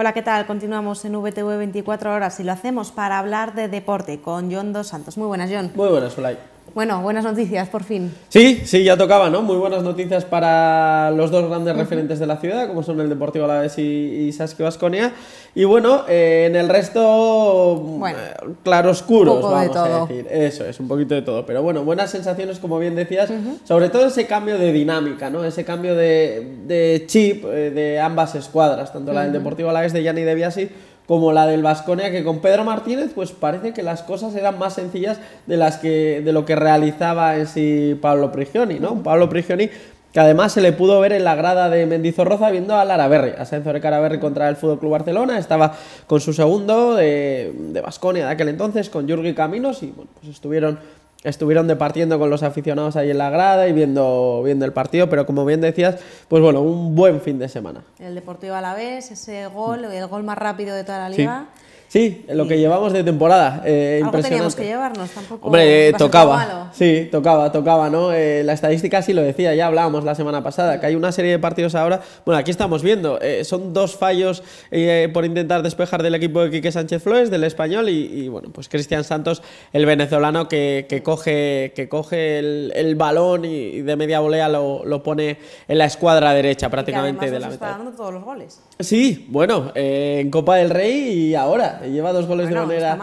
Hola, ¿qué tal? Continuamos en VTV 24 horas y lo hacemos para hablar de deporte con John Dos Santos. Muy buenas, John. Muy buenas, hola. Bueno, buenas noticias, por fin. Sí, sí, ya tocaba, ¿no? Muy buenas noticias para los dos grandes referentes de la ciudad, como son el Deportivo Alaves y, y Saskia Vasconia. Y bueno, eh, en el resto, mm, bueno, eh, claroscuros, vamos a decir. Eso es, un poquito de todo. Pero bueno, buenas sensaciones, como bien decías, sobre todo ese cambio de dinámica, ¿no? Ese cambio de, chip eh, de ambas escuadras, tanto la del Deportivo Alaves, de Yanni de Biasi como la del Vasconia, que con Pedro Martínez, pues parece que las cosas eran más sencillas de las que. de lo que realizaba en sí Pablo Prigioni, ¿no? Pablo Prigioni que además se le pudo ver en la grada de Mendizorroza viendo a laraberry ascenso de Caraberri contra el Fútbol Club Barcelona, estaba con su segundo de Vasconia de, aquel entonces, con Jurgi Caminos, y bueno, pues estuvieron estuvieron departiendo con los aficionados ahí en la grada y viendo, viendo el partido, pero como bien decías, pues bueno, un buen fin de semana. El Deportivo Alavés, ese gol, mm. el gol más rápido de toda la liga. Sí, lo que llevamos de temporada. Eh, teníamos que llevarnos tampoco. Hombre, tocaba. Sí, tocaba, tocaba, ¿no? Eh, la estadística sí lo decía, ya hablábamos la semana pasada, que hay una serie de partidos ahora. Bueno, aquí estamos viendo, eh, son dos fallos eh, por intentar despejar del equipo de Quique Sánchez Flores, del español, y, bueno, pues Cristian Santos, el venezolano que, coge, que coge el, balón y, de media volea lo, pone en la escuadra derecha prácticamente de la meta. está dando todos los goles. Sí, bueno, eh, en Copa del Rey y ahora. Lleva dos goles de manera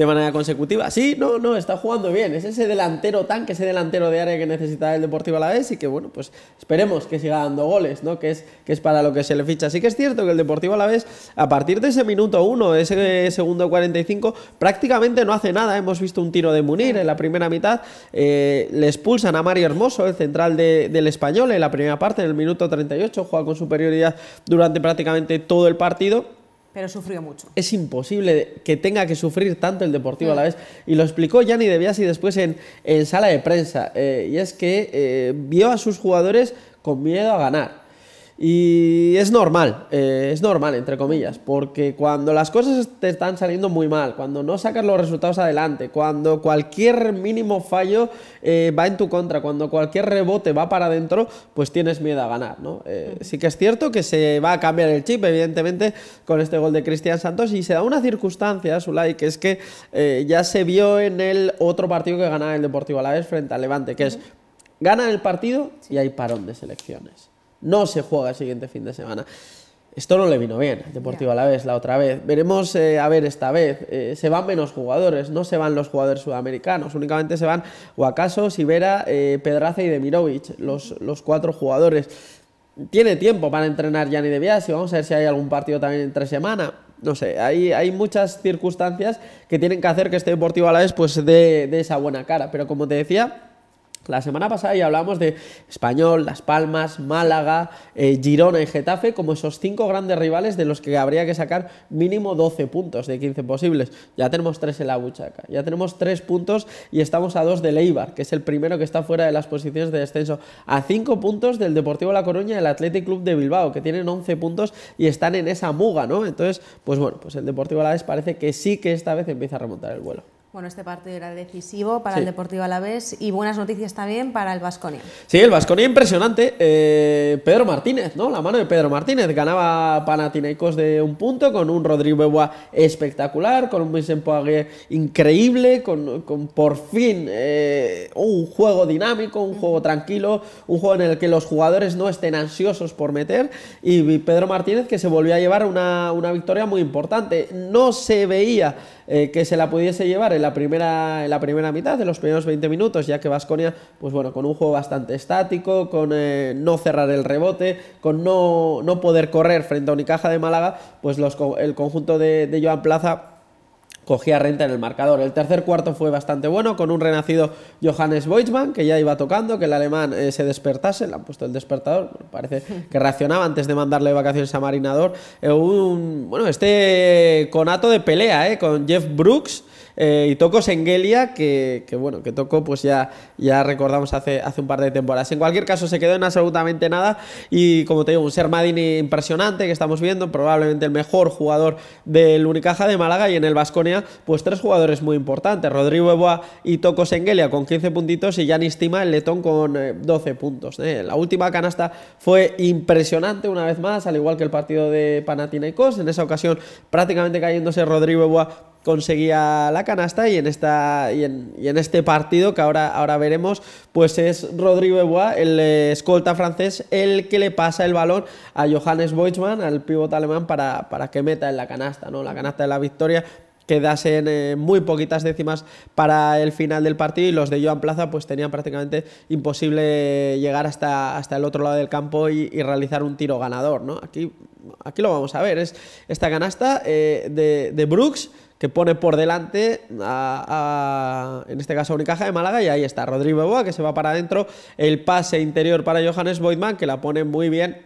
de manera consecutiva. Sí, no, no, está jugando bien. Es ese delantero tanque, ese delantero de área que necesita el Deportivo Alavés y que, bueno, pues esperemos que siga dando goles, ¿no? Que es, que es para lo que se le ficha. así que es cierto que el Deportivo Alavés, a partir de ese minuto 1, de ese segundo 45, prácticamente no hace nada. Hemos visto un tiro de Munir en la primera mitad. Eh, le expulsan a Mario Hermoso, el central del español, en la primera parte, en el minuto 38. Juega con superioridad durante prácticamente todo el partido pero sufrió mucho. Es imposible que tenga que sufrir tanto el Deportivo a la vez. Y lo explicó Gianni De Biasi después en, en sala de prensa. Eh, y es que eh, vio a sus jugadores con miedo a ganar. Y es normal, eh, es normal, entre comillas, porque cuando las cosas te están saliendo muy mal, cuando no sacas los resultados adelante, cuando cualquier mínimo fallo eh, va en tu contra, cuando cualquier rebote va para adentro, pues tienes miedo a ganar, ¿no? Eh, mm. sí que es cierto que se va a cambiar el chip, evidentemente, con este gol de Cristian Santos y se da una circunstancia, Zulay, que es que ya se vio en el otro partido que ganaba el Deportivo Alavés frente al Levante, que es gana el partido y hay parón de selecciones no se juega el siguiente fin de semana. Esto no le vino bien Deportivo Alavés la otra vez. Veremos eh, a ver esta vez. Eh, se van menos jugadores, no se van los jugadores sudamericanos, únicamente se van acaso Sibera, eh, Pedraza y Demirovich, los, los cuatro jugadores. Tiene tiempo para entrenar Gianni de Biasi, vamos a ver si hay algún partido también entre semana. No sé, hay, hay muchas circunstancias que tienen que hacer que este Deportivo Alavés pues dé esa buena cara. Pero como te decía, la semana pasada ya hablamos de Español, Las Palmas, Málaga, eh, Girona y Getafe como esos cinco grandes rivales de los que habría que sacar mínimo 12 puntos de 15 posibles. Ya tenemos tres en la buchaca, ya tenemos tres puntos y estamos a dos de Leibar, que es el primero que está fuera de las posiciones de descenso, a cinco puntos del Deportivo La Coruña y el Athletic Club de Bilbao, que tienen 11 puntos y están en esa muga, ¿no? Entonces, pues bueno, pues el Deportivo La Vez parece que sí que esta vez empieza a remontar el vuelo. Bueno, este partido era decisivo para el Deportivo Alavés y buenas noticias también para el Vasconia. Sí, el Vasconia impresionante. Eh, Pedro Martínez, ¿no? La mano de Pedro Martínez. Ganaba Panathinaikos de un punto con un Rodrigo Beboa espectacular, con un Vincent Poirier increíble, con, con por fin eh, un juego dinámico, un juego tranquilo, un juego en el que los jugadores no estén ansiosos por meter. Y Pedro Martínez que se volvió a llevar una, una victoria muy importante. No se veía eh, que se la pudiese llevar en la primera, en la primera mitad, de los primeros 20 minutos, ya que Vasconia, pues bueno, con un juego bastante estático, con eh, no cerrar el rebote, con no, poder correr frente a Unicaja de Málaga, pues los, el conjunto de, Joan Plaza cogía renta en el marcador. El tercer cuarto fue bastante bueno, con un renacido Johannes Boitsman, que ya iba tocando, que el alemán eh, se despertase, le han puesto el despertador, parece que reaccionaba antes de mandarle vacaciones a Marinador. Eh, un, bueno, este conato de pelea, con Jeff Brooks, eh, y Tocos Sengelia, que, que, bueno, que tocó, pues ya, ya recordamos hace, hace un par de temporadas. En cualquier caso, se quedó en absolutamente nada. Y como te digo, un madini impresionante que estamos viendo, probablemente el mejor jugador del Unicaja de Málaga. Y en el Vasconia, pues tres jugadores muy importantes: Rodrigo Eboa y Tocos Engelia con 15 puntitos y Janis Tima, el letón, con 12 eh, puntos. ¿eh? la última canasta fue impresionante una vez más, al igual que el partido de Panathinaikos. En esa ocasión, prácticamente cayéndose Rodrigo Eboa conseguía la canasta y en, esta, y en, este partido que ahora, ahora veremos, pues es Rodrigo Ebois, el escolta francés, el que le pasa el balón a Johannes Boichmann, al pivote alemán, para, para, que meta en la canasta, ¿no? La canasta de la victoria quedase en eh, muy poquitas décimas para el final del partido y los de Joan Plaza pues tenían prácticamente imposible llegar hasta, hasta el otro lado del campo y, realizar un tiro ganador, ¿no? Aquí, aquí lo vamos a ver, es esta canasta eh, de, de Brooks que pone por delante a, en este caso a Unicaja de Málaga y ahí está Rodrigo Boa que se va para adentro, el pase interior para Johannes Voigtman, que la pone muy bien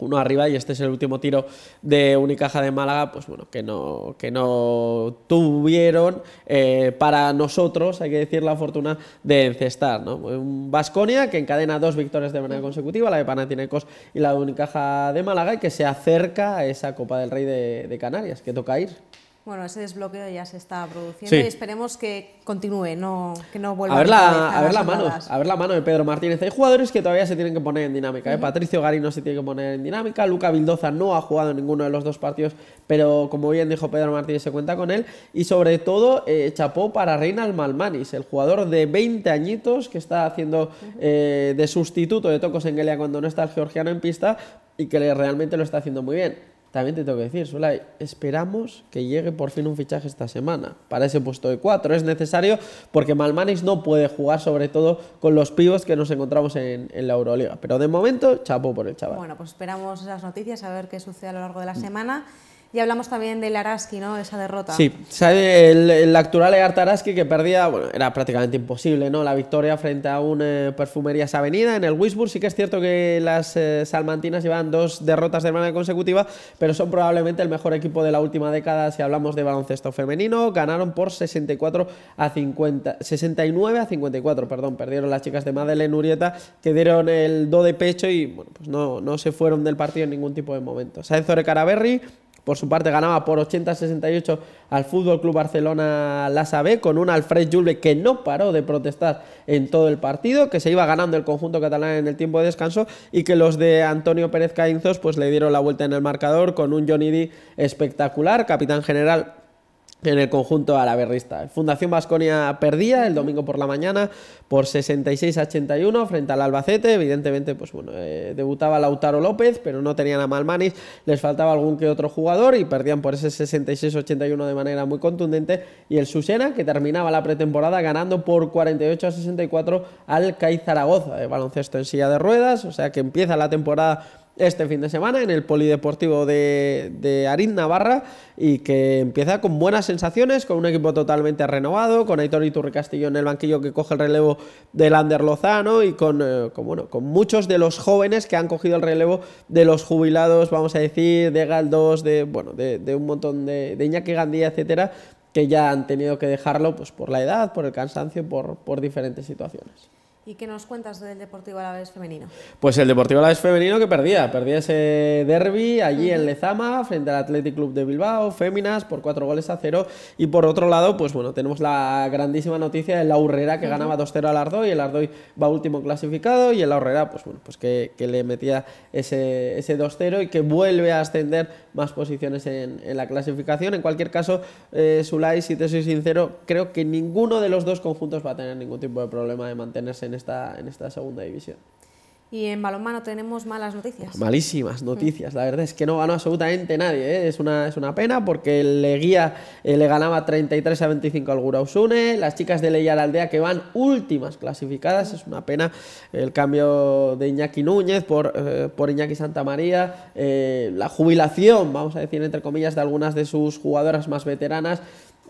uno arriba y este es el último tiro de Unicaja de Málaga, pues bueno, que no, que no tuvieron eh, para nosotros, hay que decir, la fortuna de encestar, Un Vasconia que encadena dos victorias de manera consecutiva, la de Panathinaikos y la de Unicaja de Málaga y que se acerca a esa Copa del Rey de Canarias, que toca ir. Bueno, ese desbloqueo ya se está produciendo y esperemos que continúe, no, que no vuelva a ver la, a, ver la mano, A ver la mano de Pedro Martínez. Hay jugadores que todavía se tienen que poner en dinámica. ¿eh? Patricio Garino se tiene que poner en dinámica. Luca Vildoza no ha jugado en ninguno de los dos partidos, pero como bien dijo Pedro Martínez, se cuenta con él. Y sobre todo, eh, chapó para Reinald Malmanis, el jugador de 20 añitos que está haciendo eh, de sustituto de Tocos en cuando no está el georgiano en pista y que realmente lo está haciendo muy bien también te tengo que decir, Sulay, esperamos que llegue por fin un fichaje esta semana para ese puesto de cuatro, Es necesario porque Malmanis no puede jugar, sobre todo con los pibos que nos encontramos en, la Euroliga. Pero de momento, chapo por el chaval. Bueno, pues esperamos esas noticias, a ver qué sucede a lo largo de la semana. Y hablamos también del Araski, ¿no? Esa derrota. Sí, el, actual Eart Araski que perdía, bueno, era prácticamente imposible, ¿no? La victoria frente a un eh, Perfumerías Avenida en el Wisburg. Sí que es cierto que las eh, salmantinas llevan dos derrotas de manera consecutiva, pero son probablemente el mejor equipo de la última década si hablamos de baloncesto femenino. Ganaron por 64 a 50, 69 a 54, perdón. Perdieron las chicas de Madeleine Urieta que dieron el do de pecho y, bueno, pues no, no se fueron del partido en ningún tipo de momento. Zore Caraberry por su parte ganaba por 80-68 al Fútbol Club Barcelona la con un Alfred Julve que no paró de protestar en todo el partido, que se iba ganando el conjunto catalán en el tiempo de descanso y que los de Antonio Pérez Caínzos pues le dieron la vuelta en el marcador con un Johnny D espectacular, capitán general en el conjunto alaberrista. Fundación Vasconia perdía el domingo por la mañana por 66 81 frente al Albacete. Evidentemente, pues bueno, eh, debutaba Lautaro López, pero no tenían a Malmanis, les faltaba algún que otro jugador y perdían por ese 66-81 de manera muy contundente. Y el Susena, que terminaba la pretemporada ganando por 48 a 64 al CAI Zaragoza, de eh, baloncesto en silla de ruedas. O sea que empieza la temporada este fin de semana en el Polideportivo de, de Navarra y que empieza con buenas sensaciones, con un equipo totalmente renovado, con Aitor Iturri Castillo en el banquillo que coge el relevo de Lander Lozano y eh, con, bueno, con muchos de los jóvenes que han cogido el relevo de los jubilados, vamos a decir, de Galdós, de, bueno, de, un montón de, de Iñaki Gandía, etcétera, que ya han tenido que dejarlo pues, por la edad, por el cansancio, por diferentes situaciones. ¿Y qué nos cuentas del Deportivo Alavés femenino? Pues el Deportivo Alavés femenino que perdía, perdía ese derby allí en Lezama frente al Athletic Club de Bilbao, féminas por cuatro goles a cero y por otro lado, pues bueno, tenemos la grandísima noticia de la Urrera que ganaba 2-0 al Ardoy, el Ardoy va último clasificado y el Urrera, pues bueno, pues que, le metía ese, ese 2-0 y que vuelve a ascender más posiciones en, la clasificación. En cualquier caso, Sulay, eh, si te soy sincero, creo que ninguno de los dos conjuntos va a tener ningún tipo de problema de mantenerse en en esta, en esta segunda división. Y en balonmano tenemos malas noticias. Malísimas mm. noticias, la verdad es que no ganó absolutamente nadie, ¿eh? es, una, es una pena porque Leguía guía eh, le ganaba 33 a 25 al Gurausune, las chicas de a la Aldea que van últimas clasificadas, es una pena el cambio de Iñaki Núñez por, eh, por Iñaki Santa María, la jubilación, vamos a decir entre comillas, de algunas de sus jugadoras más veteranas,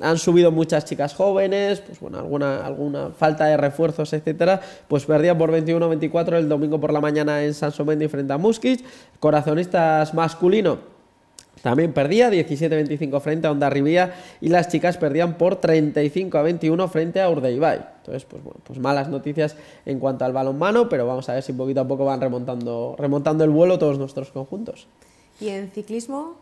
han subido muchas chicas jóvenes, pues bueno, alguna, alguna falta de refuerzos, etcétera, pues perdían por 21-24 el domingo por la mañana en San Somendi frente a Muskic, corazonistas masculino también perdía 17-25 frente a Onda Rivía y las chicas perdían por 35 21 frente a Urdeibai. Entonces, pues bueno, pues malas noticias en cuanto al balonmano, pero vamos a ver si poquito a poco van remontando, remontando el vuelo todos nuestros conjuntos. ¿Y en ciclismo?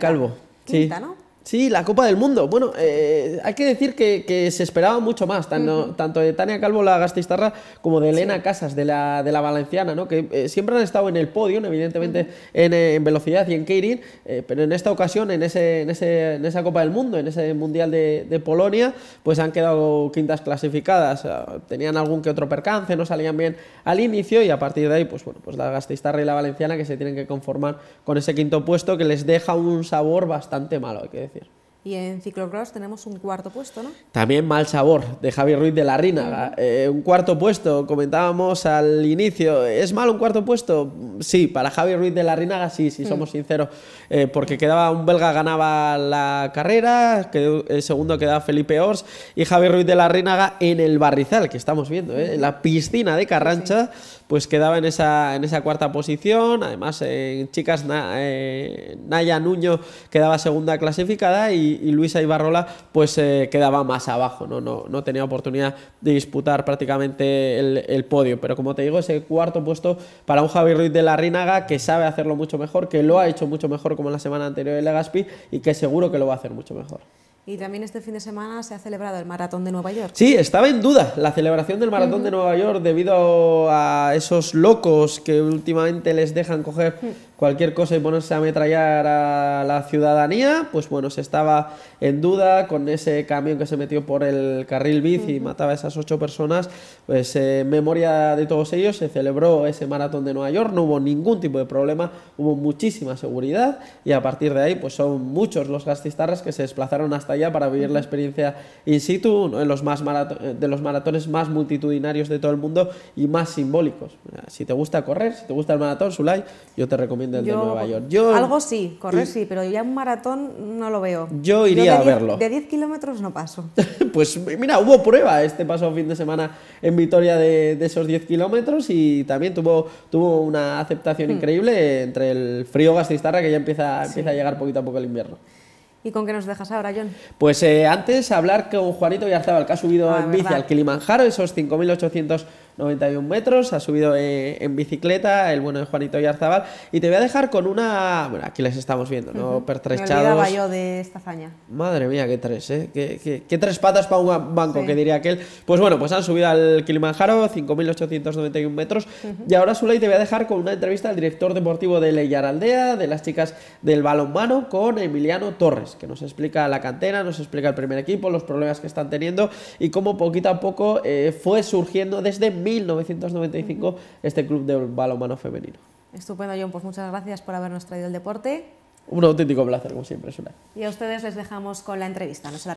Calvo. Quinta, sí. ¿no? Sí, la Copa del Mundo. Bueno, eh, hay que decir que, se esperaba mucho más, tanto de Tania Calvo, la Gastistarra, como de Elena Casas, de la, de la Valenciana, ¿no? que eh, siempre han estado en el podio, evidentemente, eh, en, velocidad y en Keirin, pero en esta ocasión, en, ese, en, ese, en, esa Copa del Mundo, en ese Mundial de, Polonia, pues han quedado quintas clasificadas. Ah, tenían algún que otro percance, no salían bien al inicio y a partir de ahí, pues bueno, pues la Gastistarra y la Valenciana que se tienen que conformar con ese quinto puesto que les deja un sabor bastante malo, hay que decir. Y en ciclocross tenemos un cuarto puesto, ¿no? También mal sabor de Javier Ruiz de la Rina. Eh, un cuarto puesto, comentábamos al inicio. ¿Es malo un cuarto puesto? Sí, para Javier Ruiz de la Rina, sí, si mm. somos sinceros. Eh, porque quedaba un belga, ganaba la carrera, el segundo quedaba Felipe Ors y Javier Ruiz de la Rínaga en el barrizal, que estamos viendo, eh, en la piscina de Carrancha pues quedaba en esa, en esa cuarta posición. Además, en eh, chicas, eh, Naya Nuño quedaba segunda clasificada y, Luisa Ibarrola pues eh, quedaba más abajo. ¿no? No, no tenía oportunidad de disputar prácticamente el, podio. Pero como te digo, ese cuarto puesto para un Javi Ruiz de la Rínaga que sabe hacerlo mucho mejor, que lo ha hecho mucho mejor como en la semana anterior en Legaspi y que seguro que lo va a hacer mucho mejor. Y también este fin de semana se ha celebrado el Maratón de Nueva York. Sí, estaba en duda la celebración del Maratón de Nueva York debido a esos locos que últimamente les dejan coger mm cualquier cosa y ponerse a ametrallar a la ciudadanía, pues bueno, se estaba en duda con ese camión que se metió por el carril bici y mataba a esas ocho personas, pues eh, en memoria de todos ellos se celebró ese maratón de Nueva York, no hubo ningún tipo de problema, hubo muchísima seguridad y a partir de ahí pues son muchos los gastistarras que se desplazaron hasta allá para vivir la experiencia in situ, uno de los, más eh, de los maratones más multitudinarios de todo el mundo y más simbólicos. Si te gusta correr, si te gusta el maratón, like. yo te recomiendo Nueva York. algo sí, correr sí, pero ya un maratón no lo veo. Yo iría a verlo. De 10 kilómetros no paso. pues mira, hubo prueba este pasado fin de semana en Vitoria de, esos 10 kilómetros y también tuvo, tuvo una aceptación hmm. increíble entre el frío Gasteiztarra que ya empieza, a llegar poquito a poco el invierno. ¿Y con qué nos dejas ahora, John? Pues eh, antes hablar con Juanito estaba que ha subido ah, en bici al Kilimanjaro, esos 5.800 91 metros, ha subido eh, en bicicleta el bueno de Juanito Yarzabal. Y te voy a dejar con una. Bueno, aquí les estamos viendo, ¿no? Pertrechados. yo de esta Madre mía, qué tres, ¿eh? Qué, tres patas para un banco, que diría aquel. Pues bueno, pues han subido al Kilimanjaro, 5.891 metros. Y ahora, y te voy a dejar con una entrevista al director deportivo de Leyar Aldea, de las chicas del balonmano, con Emiliano Torres, que nos explica la cantera, nos explica el primer equipo, los problemas que están teniendo y cómo poquito a poco eh, fue surgiendo desde 1995 este club de balonmano femenino. Estupendo, John. Pues muchas gracias por habernos traído el deporte. Un auténtico placer, como siempre, Sula. Y a ustedes les dejamos con la entrevista.